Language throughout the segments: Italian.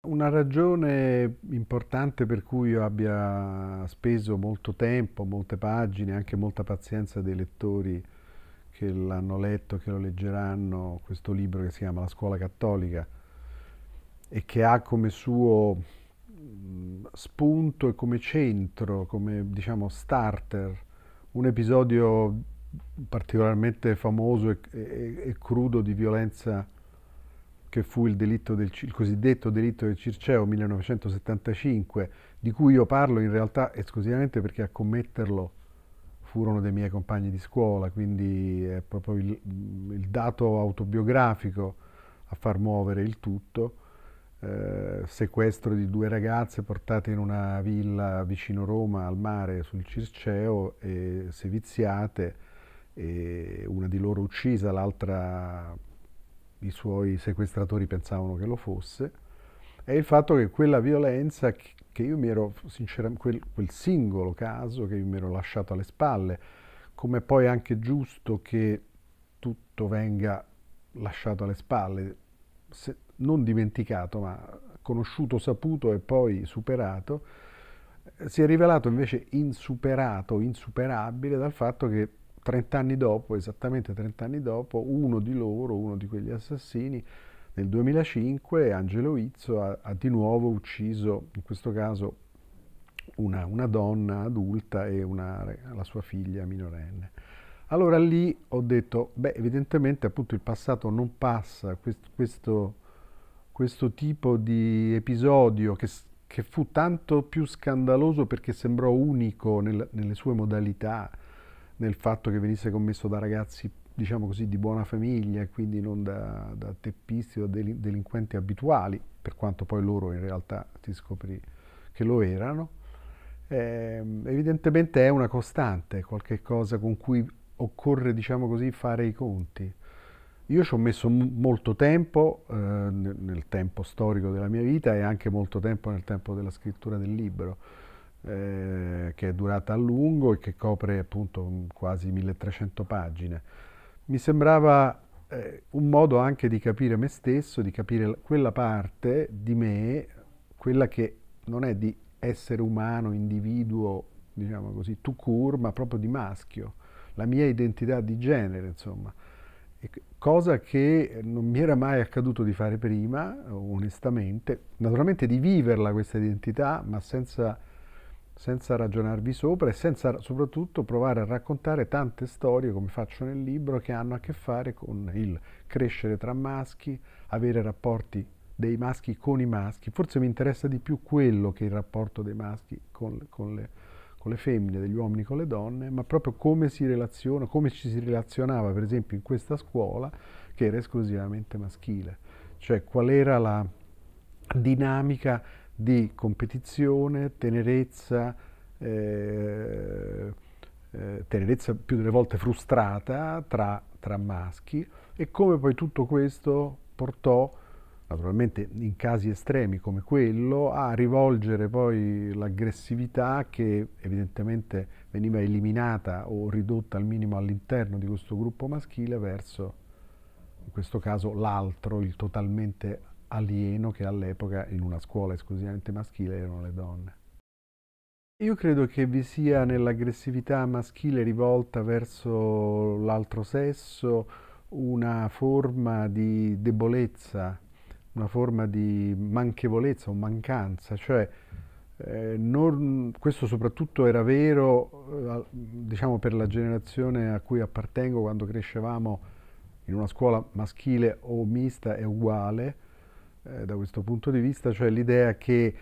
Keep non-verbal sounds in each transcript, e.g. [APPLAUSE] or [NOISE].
Una ragione importante per cui io abbia speso molto tempo, molte pagine, anche molta pazienza dei lettori che l'hanno letto, che lo leggeranno, questo libro che si chiama La scuola cattolica e che ha come suo mm, spunto e come centro, come diciamo starter, un episodio particolarmente famoso e, e, e crudo di violenza che fu il, del, il, cosiddetto delitto del Circeo 1975, di cui io parlo in realtà esclusivamente perché a commetterlo furono dei miei compagni di scuola, quindi è proprio il, il dato autobiografico a far muovere il tutto. Eh, sequestro di due ragazze portate in una villa vicino Roma al mare sul Circeo e seviziate, e una di loro uccisa, l'altra i suoi sequestratori pensavano che lo fosse, è il fatto che quella violenza che io mi ero, sinceramente, quel, quel singolo caso che io mi ero lasciato alle spalle, come poi anche giusto che tutto venga lasciato alle spalle, se, non dimenticato, ma conosciuto, saputo e poi superato, eh, si è rivelato invece insuperato, insuperabile dal fatto che Trent'anni dopo, esattamente trent'anni dopo, uno di loro, uno di quegli assassini, nel 2005 Angelo Izzo ha, ha di nuovo ucciso, in questo caso, una, una donna adulta e una, la sua figlia minorenne. Allora lì ho detto, beh, evidentemente appunto il passato non passa, questo, questo, questo tipo di episodio che, che, fu tanto più scandaloso perché sembrò unico nel, nelle sue modalità, nel fatto che venisse commesso da ragazzi diciamo così di buona famiglia e quindi non da, da teppisti o delin delinquenti abituali per quanto poi loro in realtà si scoprì che lo erano eh, evidentemente è una costante qualche cosa con cui occorre diciamo così fare i conti io ci ho messo molto tempo eh, nel tempo storico della mia vita e anche molto tempo nel tempo della scrittura del libro eh, che è durata a lungo e che copre appunto quasi 1300 pagine. Mi sembrava eh, un modo anche di capire me stesso, di capire quella parte di me, quella che non è di essere umano, individuo, diciamo così, tu cur, ma proprio di maschio, la mia identità di genere, insomma. E cosa che non mi era mai accaduto di fare prima, onestamente, naturalmente di viverla questa identità, ma senza senza ragionarvi sopra e senza soprattutto provare a raccontare tante storie, come faccio nel libro, che hanno a che fare con il crescere tra maschi, avere rapporti dei maschi con i maschi. Forse mi interessa di più quello che il rapporto dei maschi con, con, le, con le femmine, degli uomini con le donne, ma proprio come si relaziona, come ci si relazionava per esempio in questa scuola che era esclusivamente maschile, cioè qual era la dinamica di competizione, tenerezza, eh, eh, tenerezza più delle volte frustrata tra, tra maschi e come poi tutto questo portò naturalmente in casi estremi come quello, a rivolgere poi l'aggressività che evidentemente veniva eliminata o ridotta al minimo all'interno di questo gruppo maschile verso, in questo caso, l'altro, il totalmente alieno che all'epoca in una scuola esclusivamente maschile erano le donne. Io credo che vi sia nell'aggressività maschile rivolta verso l'altro sesso una forma di debolezza, una forma di manchevolezza o mancanza, cioè eh, non, questo soprattutto era vero eh, diciamo per la generazione a cui appartengo quando crescevamo in una scuola maschile o mista è uguale, eh, da questo punto di vista, cioè l'idea che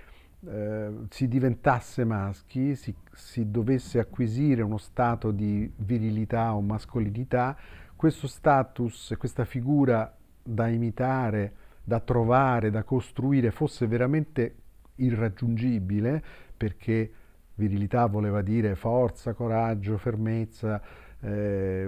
eh, si diventasse maschi, si, si dovesse acquisire uno stato di virilità o mascolinità, questo status, questa figura da imitare, da trovare, da costruire fosse veramente irraggiungibile perché virilità voleva dire forza, coraggio, fermezza, eh,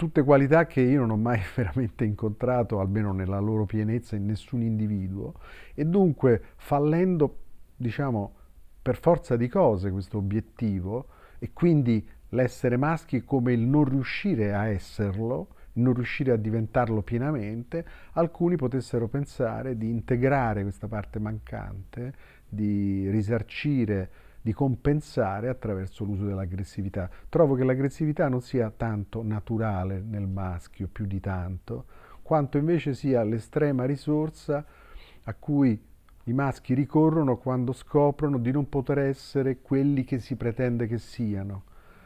tutte qualità che io non ho mai [LAUGHS] veramente incontrato, almeno nella loro pienezza, in nessun individuo. E dunque, fallendo, diciamo, per forza di cose questo obiettivo, e quindi l'essere maschi come il non riuscire a esserlo, non riuscire a diventarlo pienamente, alcuni potessero pensare di integrare questa parte mancante, di risarcire di compensare attraverso l'uso dell'aggressività. Trovo che l'aggressività non sia tanto naturale nel maschio, più di tanto, quanto invece sia l'estrema risorsa a cui i maschi ricorrono quando scoprono di non poter essere quelli che si pretende che siano.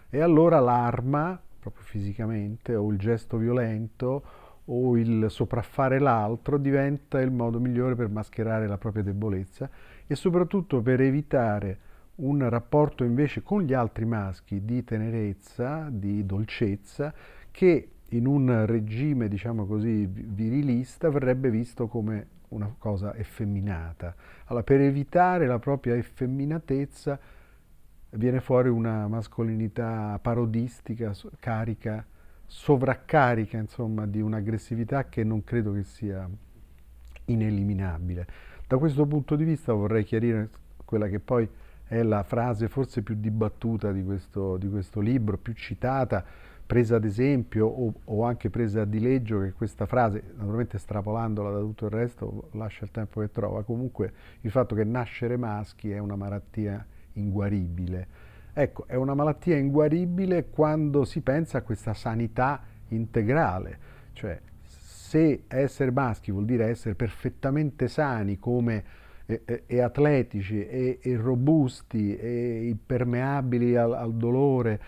E allora l'arma, proprio fisicamente, o il gesto violento, o il sopraffare l'altro diventa il modo migliore per mascherare la propria debolezza e soprattutto per evitare un rapporto invece con gli altri maschi di tenerezza, di dolcezza, che in un regime, diciamo così, virilista verrebbe visto come una cosa effeminata. Allora, per evitare la propria effeminatezza viene fuori una mascolinità parodistica, carica, sovraccarica, insomma, di un'aggressività che non credo che sia ineliminabile. Da questo punto di vista vorrei chiarire quella che poi è la frase forse più dibattuta di questo, di questo libro, più citata, presa ad esempio o, o, anche presa a dileggio che questa frase, naturalmente strapolandola da tutto il resto, lascia il tempo che trova, comunque il fatto che nascere maschi è una malattia inguaribile. Ecco, è una malattia inguaribile quando si pensa a questa sanità integrale, cioè se essere maschi vuol dire essere perfettamente sani come e, atletici e, e, robusti e impermeabili al, al dolore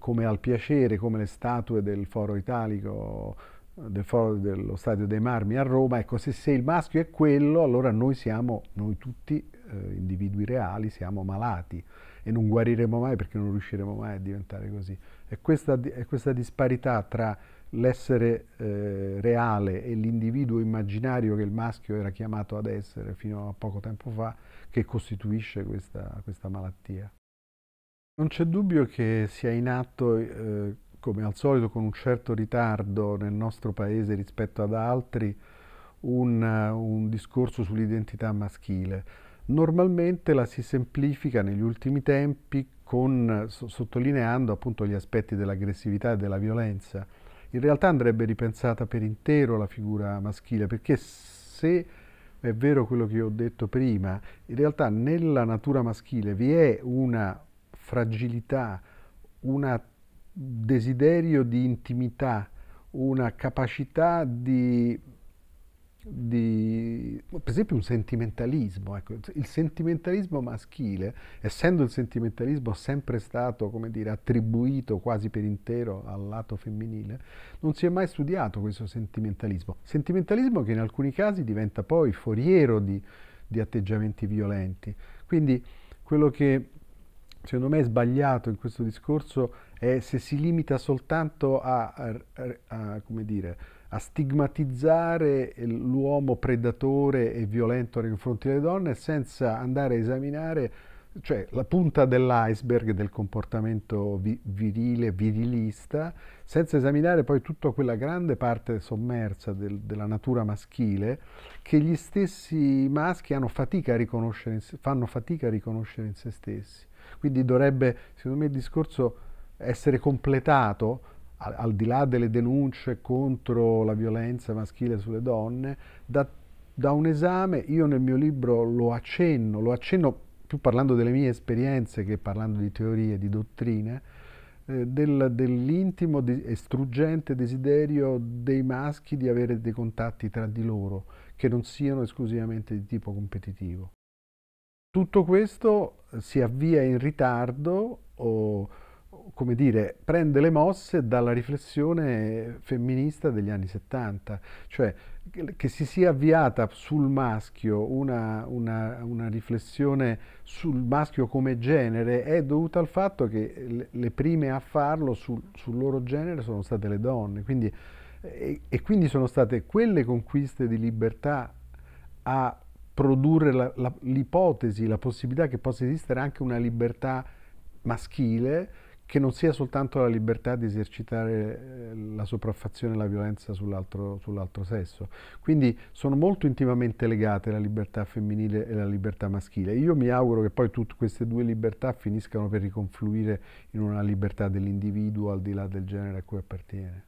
come al piacere, come le statue del foro italico del foro dello Stadio dei Marmi a Roma, ecco se, se il maschio è quello allora noi siamo, noi tutti eh, individui reali, siamo malati e non guariremo mai perché non riusciremo mai a diventare così. E questa, è questa disparità tra l'essere eh, reale e l'individuo immaginario che il maschio era chiamato ad essere fino a poco tempo fa, che costituisce questa, questa malattia. Non c'è dubbio che sia in atto, eh, come al solito con un certo ritardo nel nostro paese rispetto ad altri, un, un discorso sull'identità maschile. Normalmente la si semplifica negli ultimi tempi con, sottolineando appunto gli aspetti dell'aggressività e della violenza in realtà andrebbe ripensata per intero la figura maschile, perché se è vero quello che ho detto prima, in realtà nella natura maschile vi è una fragilità, un desiderio di intimità, una capacità di di, per esempio un sentimentalismo, ecco, il sentimentalismo maschile, essendo il sentimentalismo sempre stato dire, attribuito quasi per intero al lato femminile, non si è mai studiato questo sentimentalismo. Sentimentalismo che in alcuni casi diventa poi foriero di, di atteggiamenti violenti. Quindi quello che secondo me è sbagliato in questo discorso è se si limita soltanto a, a, a, a come dire, a stigmatizzare l'uomo predatore e violento nei confronti delle donne senza andare a esaminare cioè, la punta dell'iceberg del comportamento vi virile, virilista, senza esaminare poi tutta quella grande parte sommersa del, della natura maschile che gli stessi maschi fatica fanno fatica a riconoscere in se stessi. Quindi dovrebbe, secondo me, il discorso essere completato al, al di là delle denunce contro la violenza maschile sulle donne, da, da un esame, io nel mio libro lo accenno, lo accenno più parlando delle mie esperienze che parlando di teorie, di dottrine, eh, del, dell'intimo e struggente desiderio dei maschi di avere dei contatti tra di loro che non siano esclusivamente di tipo competitivo. Tutto questo eh, si avvia in ritardo o come dire, prende le mosse dalla riflessione femminista degli anni 70, cioè che si sia avviata sul maschio una, una, una riflessione sul maschio come genere è dovuta al fatto che le prime a farlo sul, sul loro genere sono state le donne, quindi, e, e, quindi sono state quelle conquiste di libertà a produrre l'ipotesi, la, la, la possibilità che possa esistere anche una libertà maschile, che non sia soltanto la libertà di esercitare eh, la sopraffazione e la violenza sull'altro, sull'altro sesso. Quindi sono molto intimamente legate la libertà femminile e la libertà maschile. Io mi auguro che poi tutte queste due libertà finiscano per riconfluire in una libertà dell'individuo al di là del genere a cui appartiene.